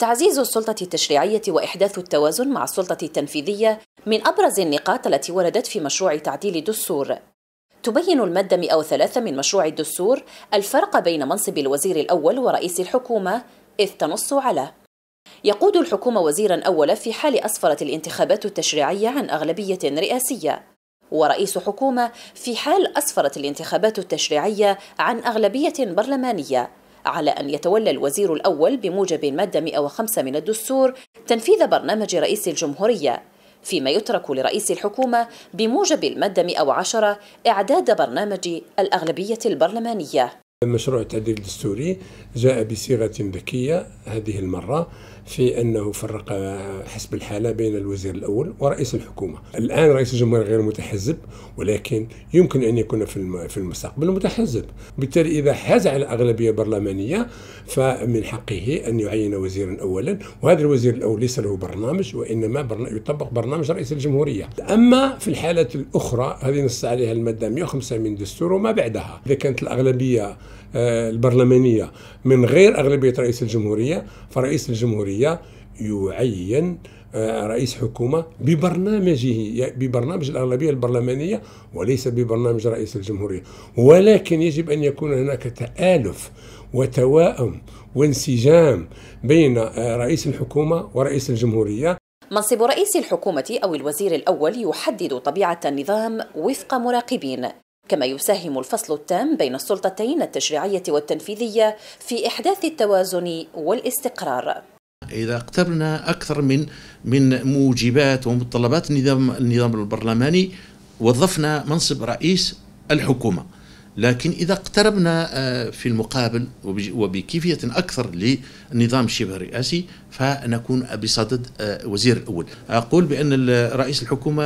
تعزيز السلطة التشريعية وإحداث التوازن مع السلطة التنفيذية من أبرز النقاط التي وردت في مشروع تعديل الدستور. تبين المادة 103 من مشروع الدستور الفرق بين منصب الوزير الأول ورئيس الحكومة إذ تنص على يقود الحكومة وزيرا أولا في حال أسفرت الانتخابات التشريعية عن أغلبية رئاسية ورئيس حكومة في حال أسفرت الانتخابات التشريعية عن أغلبية برلمانية على أن يتولى الوزير الأول بموجب المادة 105 من الدستور تنفيذ برنامج رئيس الجمهورية فيما يترك لرئيس الحكومة بموجب المادة 110 إعداد برنامج الأغلبية البرلمانية مشروع التعديل الدستوري جاء بصيغة ذكية هذه المرة في أنه فرق حسب الحالة بين الوزير الأول ورئيس الحكومة الآن رئيس الجمهورية غير متحزب ولكن يمكن أن يكون في المستقبل متحزب بالتالي إذا حاز على أغلبية برلمانية فمن حقه أن يعين وزيرا أولا وهذا الوزير الأول ليس له برنامج وإنما يطبق برنامج رئيس الجمهورية أما في الحالة الأخرى هذه نص عليها المادة 105 من الدستور وما بعدها إذا كانت الأغلبية آه، البرلمانية من غير أغلبية رئيس الجمهورية فرئيس الجمهورية يعين آه، رئيس حكومة ببرنامجه ببرنامج الأغلبية البرلمانية وليس ببرنامج رئيس الجمهورية ولكن يجب أن يكون هناك تآلف وتواءم وانسجام بين آه، رئيس الحكومة ورئيس الجمهورية منصب رئيس الحكومة أو الوزير الأول يحدد طبيعة النظام وفق مراقبين كما يساهم الفصل التام بين السلطتين التشريعية والتنفيذية في إحداث التوازن والاستقرار إذا اقترنا أكثر من من موجبات ومتطلبات النظام النظام البرلماني وظفنا منصب رئيس الحكومة لكن إذا اقتربنا آه، في المقابل وبكيفية أكثر للنظام شبه الرئاسي فنكون بصدد آه، وزير الأول أقول بأن رئيس الحكومة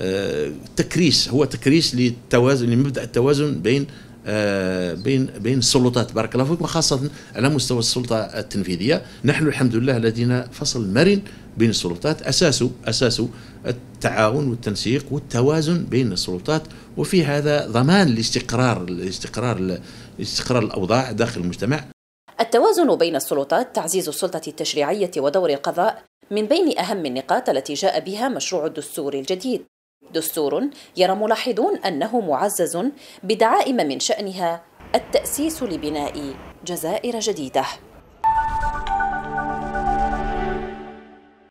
آه، تكريس هو تكريس لمبدأ التوازن بين آه، بين بين السلطات بارك الله فيك وخاصه على مستوى السلطه التنفيذيه نحن الحمد لله لدينا فصل مرن بين السلطات اساسه اساسه التعاون والتنسيق والتوازن بين السلطات وفي هذا ضمان الاستقرار الاستقرار الاستقرار الاوضاع داخل المجتمع التوازن بين السلطات تعزيز السلطه التشريعيه ودور القضاء من بين اهم النقاط التي جاء بها مشروع الدستور الجديد دستور يرى ملاحظون أنه معزز بدعائم من شأنها التأسيس لبناء جزائر جديدة